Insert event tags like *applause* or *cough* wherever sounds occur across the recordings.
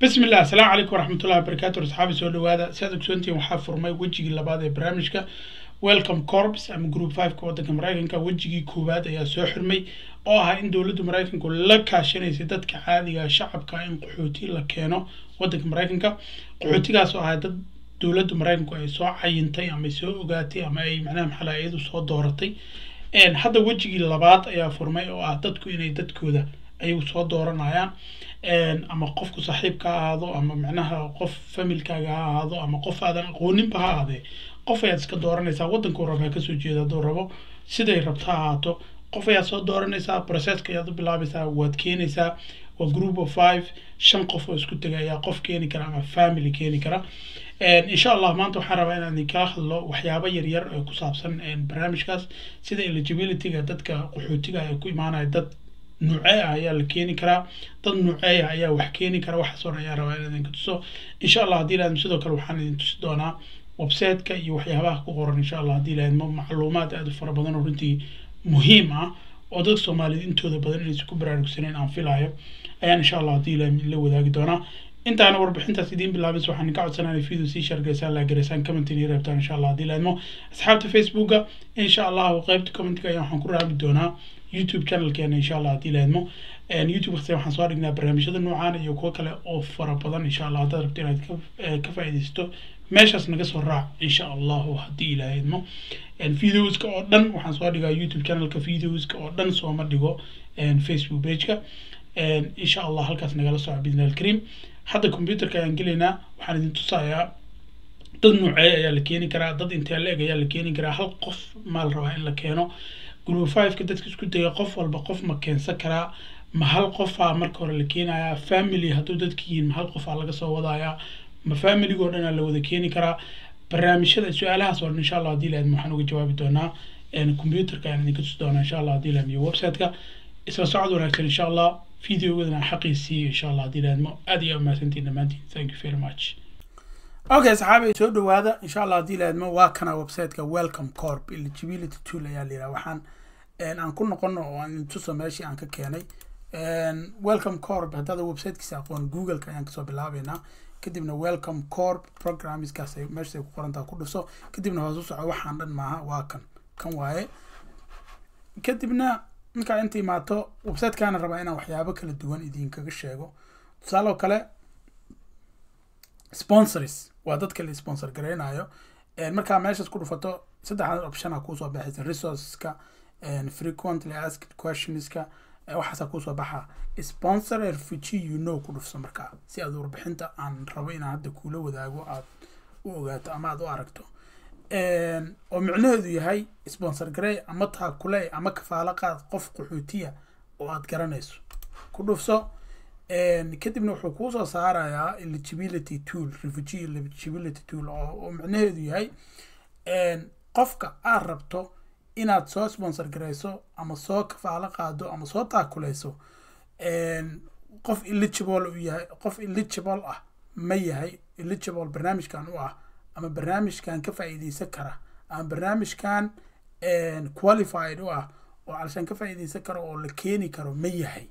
bismillah llah asalaamu calaykum waraxmatullahi wabarakaatu asxaabi soo dhawaada siaad ogsoontihin waxaa furmay wejigii labaad ee barnaamijka welcome corps ama group fiveka waddanka maraykanka wejigii koowaad ayaa soo xirmay oo ahaa in dowladda maraykanku la kaashanaysay dadka caadiga ah, shacabka ah in qaxooti la keeno waddanka maraykanka qaxootigaasoo oo ahaa dad dowladda maraykanku ay soo cayintay ama soo ogaatay ama ay macnaha maxalaayadu soo dooratay hadda wejigii labaad ayaa furmay oo ah dadku inay dadkooda ay soo dooranayaan ama qofku saaxiibka ha ahaado ama micnaha qof familkaaga ha ahaado ama qof aadan aqooninba ha ahaadee qof ayaad iska dooranaysaa waddankuu raba kasoo jeeda hadduu rabo siday rabto ha ahaato qof ayaad soo dooranaysaa processka ayaad u bilaabaysaa waad keenaysaa waa group of five shan qof oo isku tega ayaa qof keeni kara ama family keeni kara insha allah maanta waxaan rabaa inaan kala hadlo waxyaabo yaryar oo ku saabsan barnaamijkaas sida eligibilityga dadka qaxootiga ee ku imaanaya dad nuucey ah ayaa la keeni karaa dad nuucey ayaa wax keeni kara waxaas hor ayaa rabaa inaan idinka tuso insha allah haddii lahayd sidoo kale waxaan idin tusi doonaa websiteka iyo waxyaabaha ku qoran insha allah haddii lahayd macluumaad aada u fara badan oo runtii muhiim ah oo dadka soomaaliyed intooda badan inaysan ku baraarugsaneyn aan filayo ayaan insha allah haddii ilahay la wadaagi doonaa intaana warbixintaas idiin bilaabis waxaan ka codsanaa video sii shargeysaan laagaraysaan commentin iyo reebtaan insha allah haddii lahaydmo asxaabta facebooka insha allah qaybta commentiga ayaa waxaan ku raabi doonaa youtube channelkeena insha allah hadii la idmo youtube waqtiga waxaan soo dhignaa barnaamijyada noocaan iyo kuwo kale oo fara badan insha allah haddaad rabto inaad ka eh, faa'iidaysto meeshaas naga soo raac insha allahu haddii ilaa idmo videoska oo dhan waxaan soo dhigaa youtube channelka videoska oo dhan sooma dhigo facebook pageka insha allah halkaas nagala soco bisnal kaream hadda computerka ayaan gelaynaa waxaan idin tusayaa dad nuuceey ayaa la keeni karaa dad intee la eg ayaa la keeni karaa hal qof maal rabaa in la keeno gurufiveka dadka isku daya qof walba qof ma keensan karaa ma hal qofaa marka hore la keenayaa family hadduu dadka yihiin ma hal qofaa laga soo wadayaa ma familiga o dhanaa la wada keeni karaa barnaamijyada su-aalahaas oo dhan insha allah hadii lahayd waxaan uga jawaabi doonaa combyuterka ayaan idinka tusi doonaa insha allah hadii lahayd iyo website isla socod wanaagsan insha allah videogadana xaqiisii insha allah hadii lahayd aad iyo amaasantiin dhammaantiin thank you very much okay saxaabi soo dhawaada insha allah hadii lahayd waa kana website welcome corp eligibility tool ayaa la yidhaha waxaan aan ku noqono oo aan tuso meeshii aan ka keenay welcome corp haddaad websitekiisa aqoon googleka ayaan kasoo bilaabeynaa kadibna welcome corp programmskaas meeshaay ku qorantaa ku dhuso kadibna hoos u waxaan dhan maaha waa kan kan waaye kadibna markaa inta imaato websitekaana rabaa inaan waxyaabo kala duwan idinkaga sheego tusaale oo kale sponsors waa dadka la sponsor gareynayo markaa meeshaas ku dhufato saddexdan optiona kuusoo baxaysa resourceska frequently asked questionska waxaasaa kusoo baxa sponsor refugee er you know ku dhufso markaa si aad warbixinta aan rabo inaan hadda kuula wadaago aad u ogaato ama aad u aragto oo micnaheedu yahay sponsor grey ama taakule ama kafaalo qaad qof qaxootiya oo aad garanayso ku dhufso kadibna wuxuu kuusoo saarayaa eligibility tool refugee eligibility tool oo micnaheedu yahay qofka aad rabto inaad soo sponsor garayso ama soo kafaalo qaado ama soo taakulayso qof eligible u yahay qof eligible ah ma yahay eligible barnaamijkan u ah ama barnaamijkan ka faa kara ama barnaamijkan qualified u ah oo alshan ka faa karo oo la keeni karo ma yahay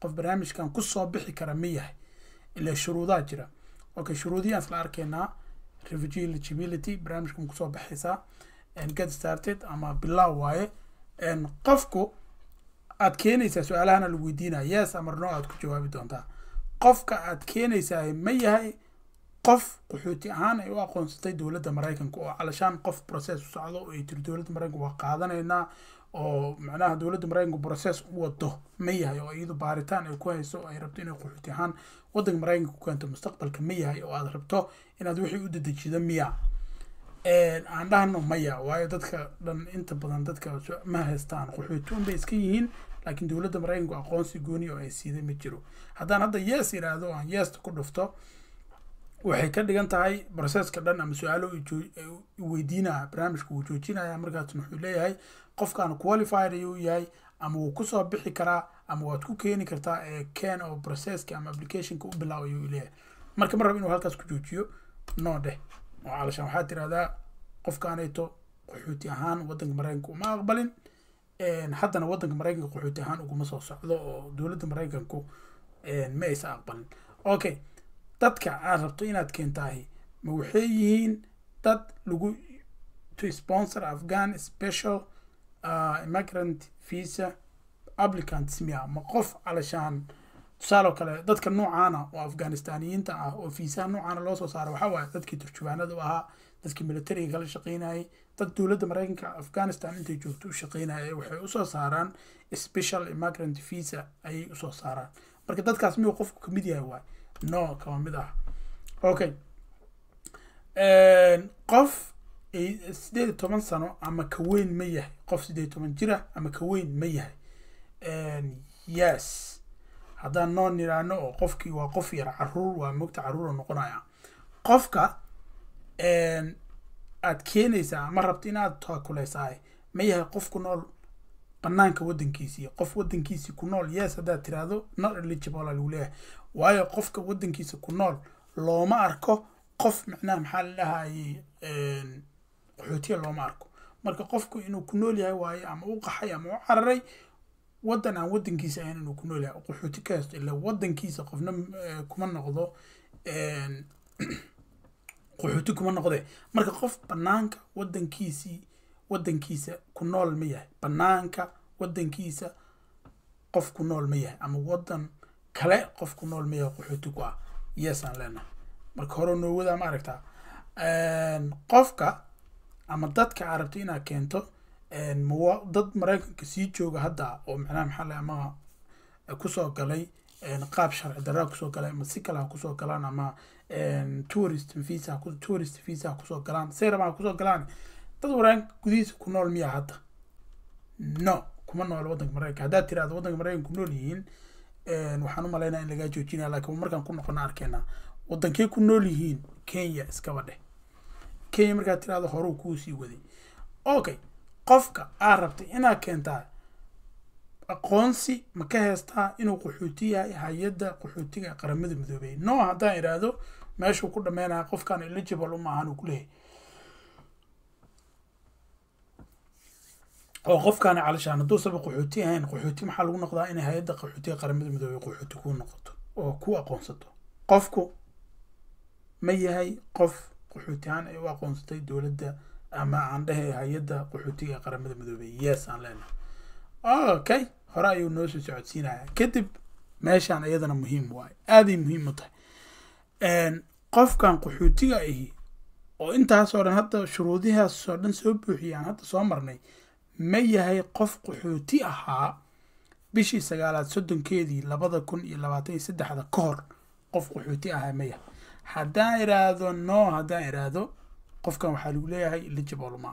qof barnaamijkan kusoo bixi kara ma yahay ila shuruudaa jira okay shuruudihiaan isla arkaynaa refugee eligibility barnaamijkan kusoo baxaysaa get started ama bilow waaye qofku aad keenaysaa su-aalahana lagu weydiinaya yes ama no aad ku jawaabi doontaa qofka aad keenaysaa ma yahay qof qaxooti ahaan ay u aqoonsatay dowladda maraykanka oo calashaan qof process u socdo oo ay tiri dowladda maraykanka waa qaadanaynaa oo macnaha dowladda maraykanka process u wado ma yahay oo iyadu baaritaan ay ku hayso ay rabto inay qaxooti ahaan waddanka maraykanka ku keento mustaqbalka ma yahay oo aad rabto inaad wixii u dedejida miya aan dhahno maya waayo dadka dhan inta badan dadka ma haystaan qaxooti unbay iska yihiin laakiin dowladda maraykanku aqoonsi gooni oo ay siiday ma jiro haddaan hadda yes iraahdo aan yeesta ku dhufto waxay ka dhigan tahay broseska dhan ama su-aalo weydiinaya barnaamijka wuu joojinaya markaas wuxuu leeyahay qofkaan qualified ayuu yahay ama wuu kusoo bixi karaa ama waad ku keeni kartaa ee ken oo broseska ama applicationka u bilaaw ayuu leeyahay marka ma rab inuu halkaas ku joojiyo noo dheh macaalashan waxaad tirahdaa qofkaanayto qaxooti ahaan wadanka maraykanka uma aqbalin haddana waddanka maraykanka qaxooti ahaan uguma soo socdo oo dowladda maraykanku ma aysan aqbalin okay dadka aad rabto inaad keentaahi ma waxay yihiin dad lagu to sponsor afghan special uh, visa applicants miya ma qof calashaan tusaaloo kale dadka noocaana oo afganistaniyiinta ah oo fiisaha noocaana loo soo saara waxaa waaya dadkii turjubaanada ahaa dadkii militariga kala shaqeynayay dad dowladda maraykanka afghanistan intay joogto u shaqeynaya waxay usoo saaraan special immigrant visa ayay usoo saaraan marka dadkaas miyuu qofku kamid yahay waay no kama mid ah okay qof sideed toban sano ama ka weyn ma yahay qof sideed toban jira ama ka weyn ma yahay yes haddaan noon niraano oo qofkii waa qof yar caruur waa mogta caruura noqonaya qofka aad keenaysaa ma rabto inaad taakulaysaay ma yahay qof ku nool banaanka wadankiisii qof wadankiisii ku nool yes haddaad tiraahdo not eligible lagu leeyahay waayo qofka wadankiisa ku nool looma arko qof micnaha maxaa la dhahayey qaxootiya looma arko marka qofku inuu ku nool yahay waayo ama u qaxay ama u cararay wadan aan wadankiisa ahayn inuu ku nool yahay qaxooti ka haysto ila wadankiisa qofna eh, kuma noqdo *clears throat* qaxooti kuma noqde marka qof banaanka wadankiisii wadankiisa ku nool ma yahay banaanka wadankiisa qof ku nool ma yahay ama wadan kale qof ku nool ma yahay qaxooti ku ah yeesaan leenahay marka hore noo ma aragtaa qofka ama dadka arabta inaad keento dad maraykanka sii jooga hadda oo micnaha maxaale ama kusoo galay qaab sharci darraa kusoo galay ama si kale ha kusoo galaan ama tourist visa tourist visa kusoo galaan seyrama ha kusoo galaan dad maraykanka gudihiisa ku nool miya hadda no kuma nool waddanka maraykanka haddaad tiraahdo waddanka maraykanka ku nool yihiin waxaan u malaynaa in lagaa joojinaya laakiin markaan ku noqono arkeenaa waddankay ku nool yihiin kenya iskaba dheh kenya markaad tiraahdo horuu kuu sii waday okay qofka aad rabtay inaad keentaa aqoonsi ma ka heestaa inuu qaxooti yahay hay-adda qaxootiga qaramada midoobey no haddaan idhaahdo meeshuu ku dhameynaya qofkan eligible uma ahan uu kuleehay oo qofkaana calishaan hadduusaba qaxooti ahayn qaxooti maxaa lagu noqdaa inay hay-adda qaxootiga qaramada midoobey qaxooti kuu noqoto oo ku aqoonsato qofku ma yahay qof qaxooti ahaan ay u aqoonsatay dowladda ama aan dhehey hay-adda qaxootiga ee qaramada midoobey yes aan leenahay okay hore ayuu noo socodsiinaya kadib meeshaan iyadana muhiim waayo aaday muhiim u tahay qofkan qaxootiga ahi oo intaasoo dhan hadda shuruudihaasoo dhan soo buuxiyay aan hadda soo marnay ma yahay qof qaxooti ahaa bishii sagaalaad soddonkeedii labada kun iyo labaatan iyo saddexda ka hor qof qaxooti ahaa ma yahay haddaan iraahdo no haddaan iraahdo qofkan waxaa lagu leeyahay eligible ma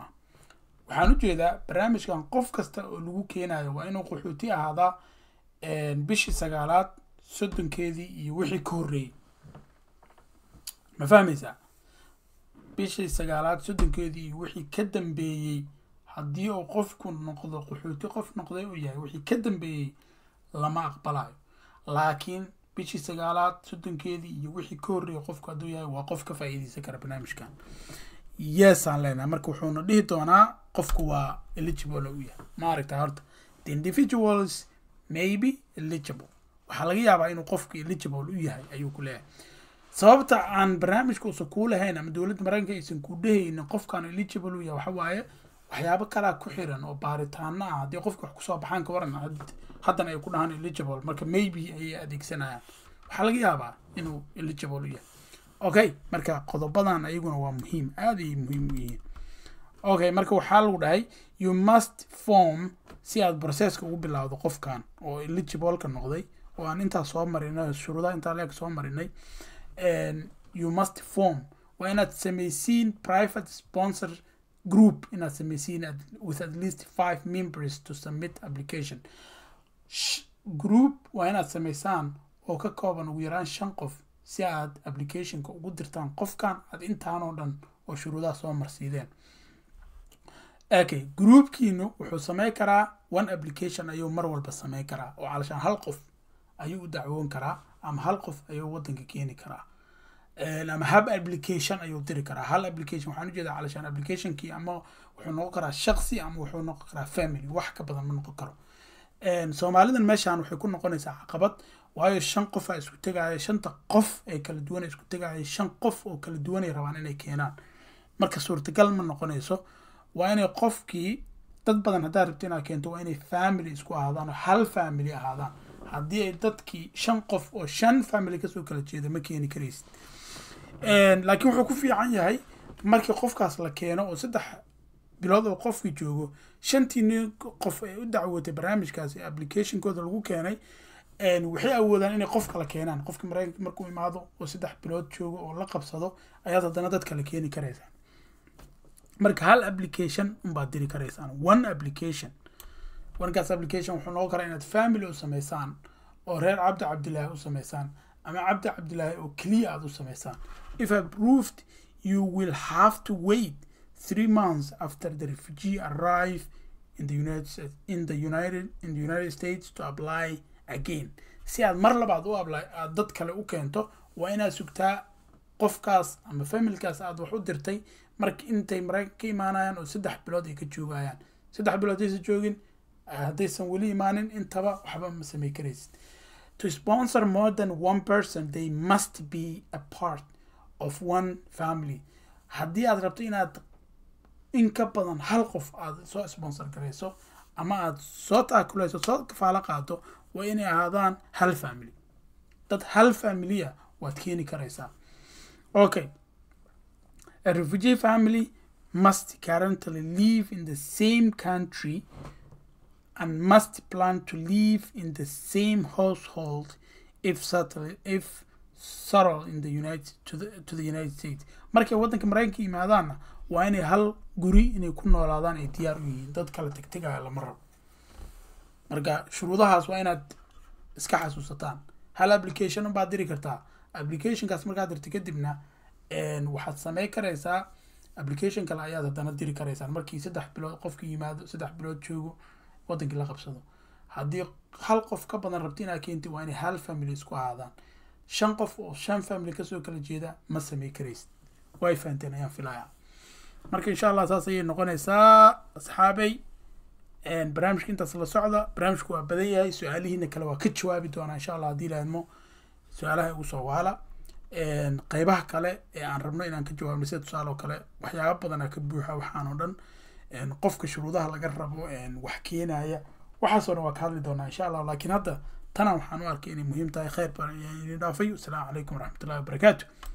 waxaan u jeedaa barnaamijkan qof kasta oo lagu keenayo waa inuu qaxooti ahaadaa bishii sagaalaad soddonkeedii iyo wixii ka horreeyey ma fahmaysaa bishii sagaalaad soddonkeedii iyo wixii ka dambeeyey haddii uu qofku noqdo qaxooti qof noqday uu yahay wixii ka dambeeyey lama aqbalayo laakiin bishii sagaalaad soddonkeedii iyo wixii ka horreeyey qofku hadduu yahay waa qof ka faa'iideysan kara barnaamijkan yes aan leenahay marka wuxuuna dhihi doonaa qofku waa eligible u yahay maaragta horta the individuals may be eligible waxaa laga yaabaa inuu qofku eligible u yahay ayuu ku leeyahay sababta aan barnaamijka uusan kuu lahayn ama dowladda maraykanka aysan ku dhehaynin qofkaan eligible u yahay waxa waaye waxyaabo kalaa ku xiran oo baaritaano ah haddii qofki wax kusoo baxaan ka waran haddana ay ku dhahaan eligible marka maybe ayay adeegsanayaan waxaa laga yaabaa inuu eligible u yahay okay marka qodobadan ayaguna waa muhiim aad ayay muhiim u yihiin okay marka waxaa lagu dhahay you must form si aada processka ugu bilaawdo qofkan oo eligibleka noqday oo aan intaa soo marinay shuruuda intaa leeg soo marinay you must form waa inaad samaysiin private sponsor group inaad samaysiin with at least five members to submit application group waa inaad samaysaan oo ka kooban ugu yaraan shan qof si aad applicationka ugu dirtaan qofkan aad intaanoo dhan oo shuruudaha soo marsiideen okay groupkiinu wuxuu sameyn karaa one application ayuu mar walba sameyn karaa oo calashaan hal qof ayuu u dacwoon karaa ama hal qof ayuu wadanka keeni karaa ama hab application ayuu diri karaa hal application waxaan ujeedaa calashaan applicationkii ama wuxuu noqon karaa shaqsi ama wuxuu noqon karaa family wax ka badan ma noqon karo soomaalidan meeshaan waxay ku noqonaysaa caqabad waayo shan qof isku tegaya shanta qof ee kala duwan isku tegaya shan qof oo kala duwanay rabaan inay keenaan marka suurtagal ma noqonayso waa inay qofkii dad badan haddaad rabto inaad keento waa inay faamily isku ahaadaan oo hal faamily ahaadaan haddii ay dadkii shan qof oo shan faamily kasoo kala jeeda ma keeni karaysid laakiin wuxuu ku fiican yahay markii qofkaas la keeno oo saddex bilood oo qofkii joogo shantii qof ee u dacwootay barnaamijkaas ee applicationkooda lagu keenay waxay awoodaan inay qof kala keenaan qofka mareykanka markuu imaado oo saddex bilood joogo oo la qabsado ayaad haddana dad kala keeni karaysaan marka hal application unbaad diri karaysaan one application warkaas application wuxuu noqon karaa inaad family u samaysaan oo reer cabdi cabdilaahi u samaysaan ama cabdi cabdilaahi oo keliya aada u samaysaan if approved you will have to wait three months after the refugee arrive in the united, in the united, in the united states to apply again si aad mar labaad u abla aad dad kale u keento waa inaad sugtaa qofkaas ama familkaas aada wax u dirtay marka intay mareykan ka imaanayaan oo saddex bilood ay ka joogayaan saddex bilood hadaysan joogin ah, haddaysan weli imaanin intaba waxba ma samey karaysid to sponsor more than one person they must be a part of one family haddii aad rabto inaad in ka badan hal qof aada soo sponsor garayso ama aad soo taakulayso soo kafaalo qaato waa inay ahaadaan hal family dad hal familia ah waad keeni karaysaa okay a refugee family must currently live in the same country and must plan to live in the same household if settled if settled in the united to the, to the united states markay waddanka maraykanka yimaadaanna waa inay hal guri inay ku noolaadaan ay diyaar u yihiin dad kala tegtegaya ah lama rabo marka shuruudahaas waa inaad iska xasuusataan hal application baad diri kartaa applicationkaas markaad dirta kadibna waxaad sameyn karaysaa application kale ayaad haddana diri karaysaan markii saddex bilood qofka yimaado saddex bilood joogo wadankii la qabsado haddii hal qof ka badan rabti inaad keentid waa inay hal family isku ahaadaan shan qof oo shan family kasoo kala jeeda ma samey karaysid way fahanteen ayaan filaya marka insha allah saas ayay noqonaysaa asxaabey barnaamijka intaas la socda barnaamijku waa badan yahay su-aalihiina kale waa ka jawaabi doonaa insha allah haddii laadmo su-aalaha igu soo waala qeybaha kale ee aan rabno inaan ka jawaabno sida tusaale oo kale waxyaaba badanaa ka buuxa waxaan oo dhan qofka shuruudaha laga rabo wax keenaya waxaasoo dhan waa ka hadli doonaa insha allah laakiin hadda tana waxaan u arkay inay muhiim tahay kheyr baan idin dhaafay wasalaamu calaykum waraxmatullahi wabarakaatu